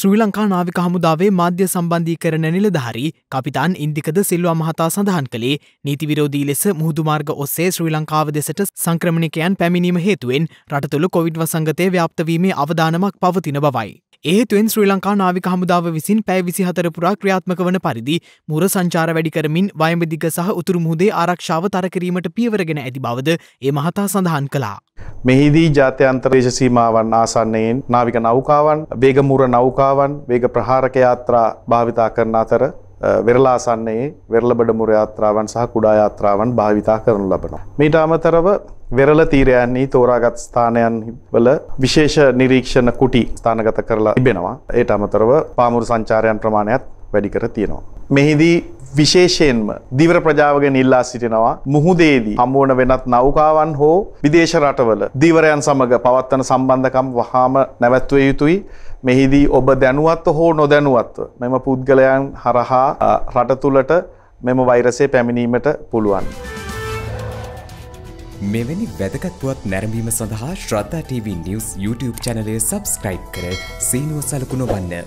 ශ්‍රී ලංකා නාවික හමුදාවේ මාධ්‍ය සම්බන්ධීකරණ නිලධාරී කපිතාන් ඉන්දිකද සිල්වා මහතා සඳහන් කළේ නීති විරෝධී ලෙස මුහුදුමාර්ග ඔස්සේ ශ්‍රී ලංකාව දෙසට සංක්‍රමණිකයන් පැමිණීම හේතුවෙන් රටතුළ කොවිඩ් වසංගතය ව්‍යාප්තවීමේ අවධානමක් පවතින බවයි. ඒතුෙන් ශ්‍රී ලංකා නාවික හමුදාව විසින් පැෑ විසි හතරපුරා ක්‍රියාත්මක වන පරිදි මුර සංචාර වැඩි කරමින් වයමදිග සහ උතුරු මුහදේ ආරක්ෂාව තරකිරීමට පියවරගෙන ඇති බවද ඒ මහතා සඳහන් කලා. මෙහිදී ජාත්‍යන්තර දේශ සීමාවන් ආසන්නයෙන් නාවික නෞකාවන් වේගමූර නෞකාවන් වේග ප්‍රහාරක යාත්‍රා භාවිතා කරන අතර වෙරළාසන්නයේ වෙරළබඩ මුර යාත්‍රාවන් සහ කුඩා යාත්‍රාවන් භාවිතා කරනු ලබනවා. මීට අමතරව වෙරළ තීරයන්හි තෝරාගත් ස්ථානයන් වල විශේෂ නිරීක්ෂණ කුටි ස්ථානගත කරලා තිබෙනවා. ඒට අමතරව පාමුරු සංචාරයන් ප්‍රමාණයත් වැඩි කර තියෙනවා. මෙහිදී විශේෂයෙන්ම දිවර ප්‍රජාවගෙන් ඉල්ලා සිටිනවා මුහුදේදී හමුවන වෙනත් නෞකාවන් හෝ විදේශ රටවල දිවරයන් සමග පවත්වන සම්බන්ධකම් වහාම නැවැත්විය යුතුයි. මෙහිදී ඔබ දැනුවත්ව හෝ නොදැනුවත්ව මෙම පුද්ගලයන් හරහා රට තුලට මෙම වෛරසේ පැමිණීමට පුළුවන්. මෙවැනි වැදගත්වත් නැරඹීම සඳහා ශ්‍රද්ධා TV නිවස් YouTube චැනලය සබස්ක්‍රයිබ් කර සීනුව සලකුණ වන්න.